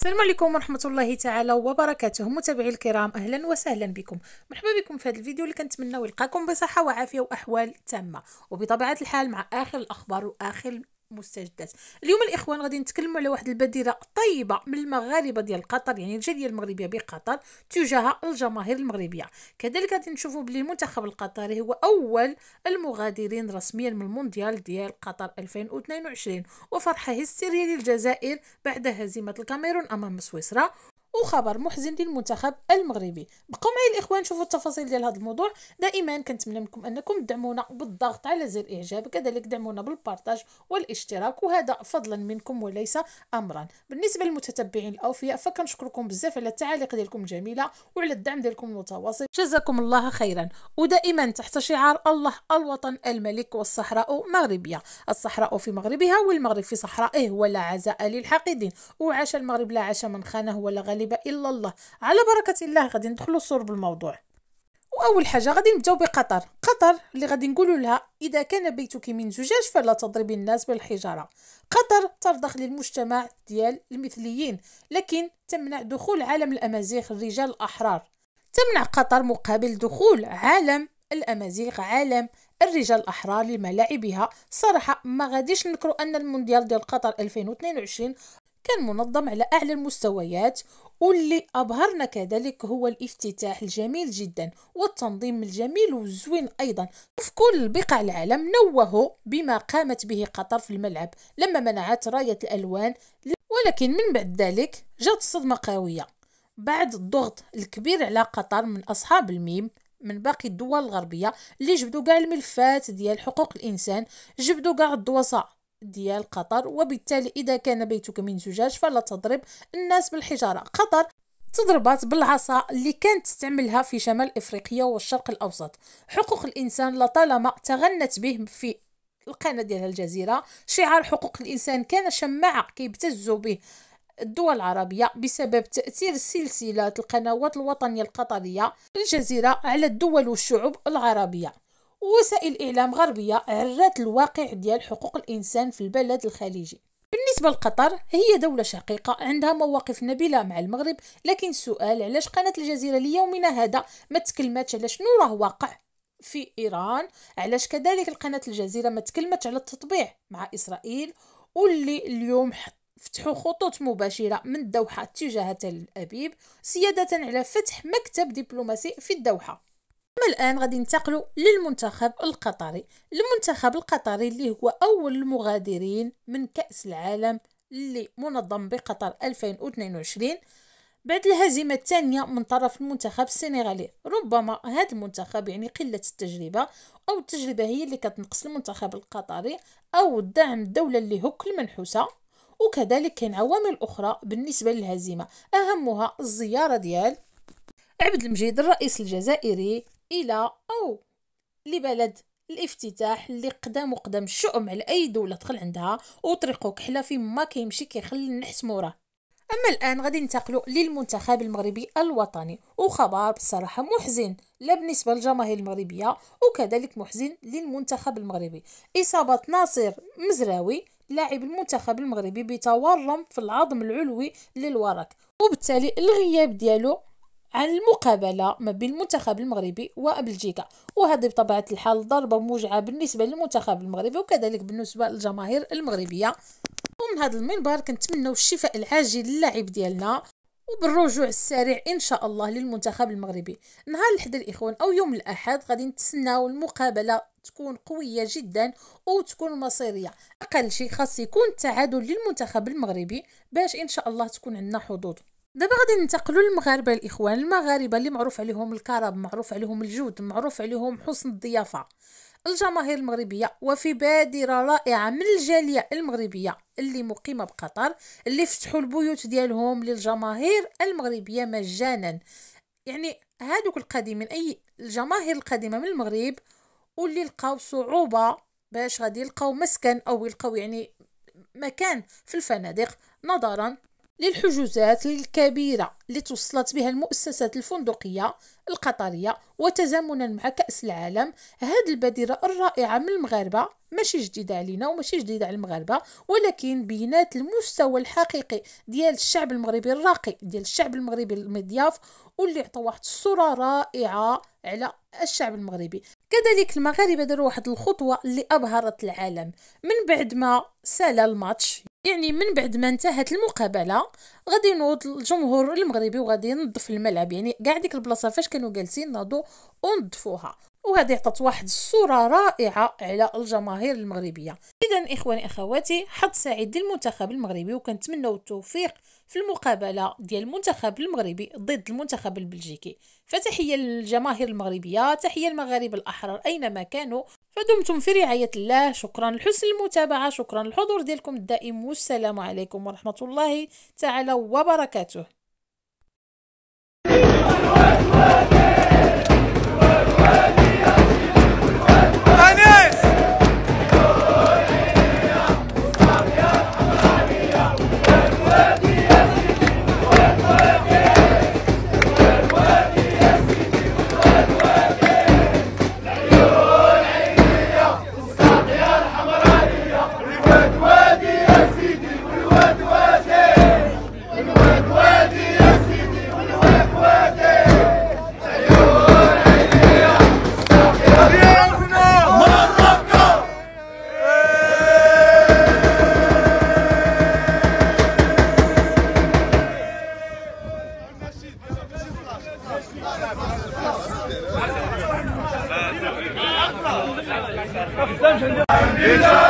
السلام عليكم ورحمة الله تعالى وبركاته متابعي الكرام أهلا وسهلا بكم مرحبا بكم في هذا الفيديو اللي منه يلقاكم بصحة وعافية وأحوال تامة وبطبيعة الحال مع آخر الأخبار وآخر مستجدات اليوم الاخوان غادي نتكلموا على واحد البديله طيبه من المغاربه ديال قطر يعني الجاليه المغربيه بقطر تجاه الجماهير المغربيه كذلك غادي نشوفوا بلي المنتخب القطري هو اول المغادرين رسميا من المونديال ديال قطر 2022 وفرحه السري للجزائر بعد هزيمه الكاميرون امام سويسرا وخبر محزن للمنتخب المغربي بقوا معي الاخوان شوفوا التفاصيل ديال هذا الموضوع دائما كنتمنى منكم انكم تدعمونا بالضغط على زر الاعجاب كذلك دعمونا بالبارتاج والاشتراك وهذا فضلا منكم وليس امرا بالنسبه للمتتبعين الاوفياء فكنشكركم بزاف على التعاليق ديالكم الجميله وعلى الدعم ديالكم المتواصل جزاكم الله خيرا ودائما تحت شعار الله الوطن الملك والصحراء مغربيه الصحراء في مغربها والمغرب في صحرائه إيه، ولا عزاء للحاقدين وعاش المغرب لا عاش من خانه ولا غلب غالب الا الله على بركه الله غادي ندخلوا صور بالموضوع واول حاجه غادي نبداو بقطر قطر اللي غادي نقولوا لها اذا كان بيتك من زجاج فلا تضربي الناس بالحجاره قطر ترضخ للمجتمع ديال المثليين لكن تمنع دخول عالم الامازيغ الرجال الاحرار تمنع قطر مقابل دخول عالم الامازيغ عالم الرجال الاحرار لملاعبها صراحه ما غاديش نكرو ان المونديال ديال قطر 2022 كان منظم على أعلى المستويات واللي أبهرنا كذلك هو الافتتاح الجميل جدا والتنظيم الجميل والزوين أيضا في كل بقاع العالم نوه بما قامت به قطر في الملعب لما منعت راية الألوان ولكن من بعد ذلك جات صدمة قوية بعد الضغط الكبير على قطر من أصحاب الميم من باقي الدول الغربيه اللي جبدوا كاع الملفات ديال حقوق الانسان جبدوا كاع الدواسه ديال قطر وبالتالي إذا كان بيتك من زجاج فلا تضرب الناس بالحجارة قطر تضربات بالعصا اللي كانت تستعملها في شمال افريقيا والشرق الاوسط حقوق الانسان لطالما تغنت به في القناه ديال الجزيره شعار حقوق الانسان كان شماعه كيبتزوا به الدول العربيه بسبب تاثير سلسله القنوات الوطنيه القطريه الجزيره على الدول والشعوب العربيه وسائل إعلام غربية عرات الواقع ديال حقوق الإنسان في البلد الخليجي بالنسبة لقطر هي دولة شقيقة عندها مواقف نبيلة مع المغرب لكن السؤال علاش قناة الجزيرة ليومنا هذا ما تكلمتش على شنو راه واقع في إيران علاش كذلك القناة الجزيرة ما تكلمتش على التطبيع مع إسرائيل واللي اليوم فتحوا خطوط مباشرة من الدوحة تجاه تل أبيب سيادة على فتح مكتب دبلوماسي في الدوحة أما الآن غادي ننتقلوا للمنتخب القطري المنتخب القطري اللي هو أول المغادرين من كأس العالم اللي منظم بقطر 2022 بعد الهزيمة الثانية من طرف المنتخب السنغالي ربما هذا المنتخب يعني قلة التجربة أو التجربة هي اللي كتنقص المنتخب القطري أو الدعم الدولة اللي هو كل وكذلك كاين عوامل أخرى بالنسبة للهزيمة أهمها الزيارة ديال عبد المجيد الرئيس الجزائري الى او لبلد الافتتاح اللي قدام وقدام الشؤم على اي دوله دخل عندها وطريقه كحله في ما كيمشي كيخلي النحس موراه اما الان غادي ننتقلوا للمنتخب المغربي الوطني وخبر بصراحه محزن لا بالنسبه للجماهير المغربيه وكذلك محزن للمنتخب المغربي اصابه ناصر مزراوي لاعب المنتخب المغربي بتورم في العظم العلوي للورك وبالتالي الغياب ديالو عن المقابله ما بين المنتخب المغربي وبلجيكا وهذه بطبيعه الحال ضربه موجعه بالنسبه للمنتخب المغربي وكذلك بالنسبه للجماهير المغربيه ومن هذا المنبر كنتمنوا الشفاء العاجل للاعب ديالنا وبالرجوع السريع ان شاء الله للمنتخب المغربي نهار الاحد الاخوان او يوم الاحد غادي نتسناو المقابله تكون قويه جدا وتكون مصيريه اقل شيء خاص يكون تعادل للمنتخب المغربي باش ان شاء الله تكون عندنا حظوظ دابا غادي ننتقلوا للمغاربه الاخوان المغاربه اللي معروف عليهم الكرم معروف عليهم الجود معروف عليهم حسن الضيافه الجماهير المغربيه وفي بادره رائعه من الجاليه المغربيه اللي مقيمه بقطر اللي فتحوا البيوت ديالهم للجماهير المغربيه مجانا يعني هادوك القادمين اي الجماهير القديمه من المغرب واللي لقاو صعوبه باش غادي يلقاو مسكن او يلقاو يعني مكان في الفنادق نظرا للحجوزات الكبيرة اللي توصلت بها المؤسسات الفندقية القطرية وتزامنا مع كأس العالم هاد البادرة الرائعة من المغاربة ماشي جديدة علينا وماشي جديدة على المغاربة ولكن بينات المستوى الحقيقي ديال الشعب المغربي الراقي ديال الشعب المغربي المضياف واللي عطى واحد الصورة رائعة على الشعب المغربي كذلك المغاربة داروا واحد الخطوة اللي أبهرت العالم من بعد ما سال الماتش يعني من بعد ما انتهت المقابلة غادي نوض الجمهور المغربي المغربي وغادي ينظف الملعب يعني كاع ديك البلاصه فاش كانوا جالسين ناضوا ونظفوها وهذه عطات واحد الصوره رائعه على الجماهير المغربيه اذا اخواني اخواتي حظ سعيد للمنتخب المغربي وكنتمنوا التوفيق في المقابله ديال المنتخب المغربي ضد المنتخب البلجيكي فتحيه للجماهير المغربيه تحيه المغاربه الاحرار اينما كانوا فدمتم في رعايه الله شكرا لحسن المتابعه شكرا للحضور ديالكم الدائم والسلام عليكم ورحمه الله تعالى وبركاته أكبر ما خدامش